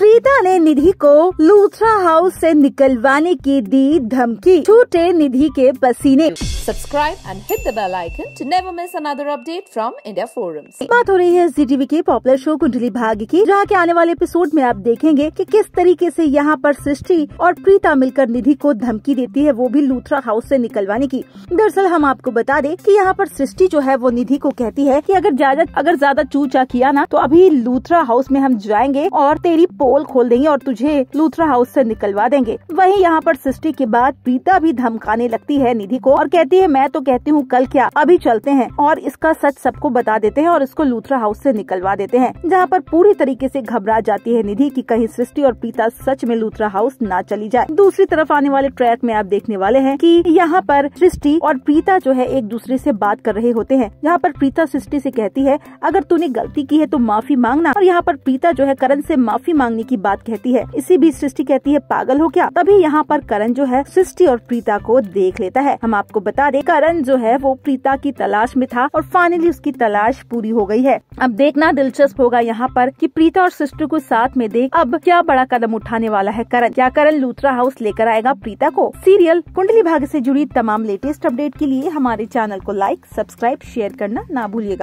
be पिता ने निधि को लूथरा हाउस से निकलवाने की दी धमकी छूटे निधि के पसीने subscribe and hit the bell icon to never miss another update from India Forums बात हो रही है जी टीवी के पॉपुलर शो कुंडली भाग्य की जहाँ के आने वाले एपिसोड में आप देखेंगे कि किस तरीके से यहाँ पर सृष्टि और प्रीता मिलकर निधि को धमकी देती है वो भी लूथरा हाउस से निकलवाने की दरअसल हम आपको बता दें कि यहाँ पर सृष्टि जो है वो निधि को कहती है कि अगर ज्यादा अगर ज्यादा चूचा किया ना तो अभी लूथरा हाउस में हम जाएंगे और तेरी पोल खोल देंगे और तुझे लूथरा हाउस से निकलवा देंगे वहीं यहाँ पर सृष्टि के बाद प्रीता भी धमकाने लगती है निधि को और कहती है मैं तो कहती हूँ कल क्या अभी चलते हैं और इसका सच सबको बता देते हैं और इसको लूथरा हाउस से निकलवा देते हैं जहाँ पर पूरी तरीके से घबरा जाती है निधि की कहीं सृष्टि और प्रीता सच में लूथरा हाउस न चली जाए दूसरी तरफ आने वाले ट्रैक में आप देखने वाले है की यहाँ पर सृष्टि और प्रीता जो है एक दूसरे से बात कर रहे होते हैं यहाँ पर प्रीता सृष्टि से कहती है अगर तूने गलती की है तो माफी मांगना और यहाँ पर प्रीता जो है करण से माफी मांगने की बात कहती है इसी बीच सृष्टि कहती है पागल हो क्या तभी यहाँ पर करण जो है सृष्टि और प्रीता को देख लेता है हम आपको बता दें करण जो है वो प्रीता की तलाश में था और फाइनली उसकी तलाश पूरी हो गई है अब देखना दिलचस्प होगा यहाँ पर कि प्रीता और सृष्टि को साथ में देख अब क्या बड़ा कदम उठाने वाला है करण क्या करण लूथरा हाउस लेकर आएगा प्रीता को सीरियल कुंडली भाग ऐसी जुड़ी तमाम लेटेस्ट अपडेट के लिए हमारे चैनल को लाइक सब्सक्राइब शेयर करना ना भूलिएगा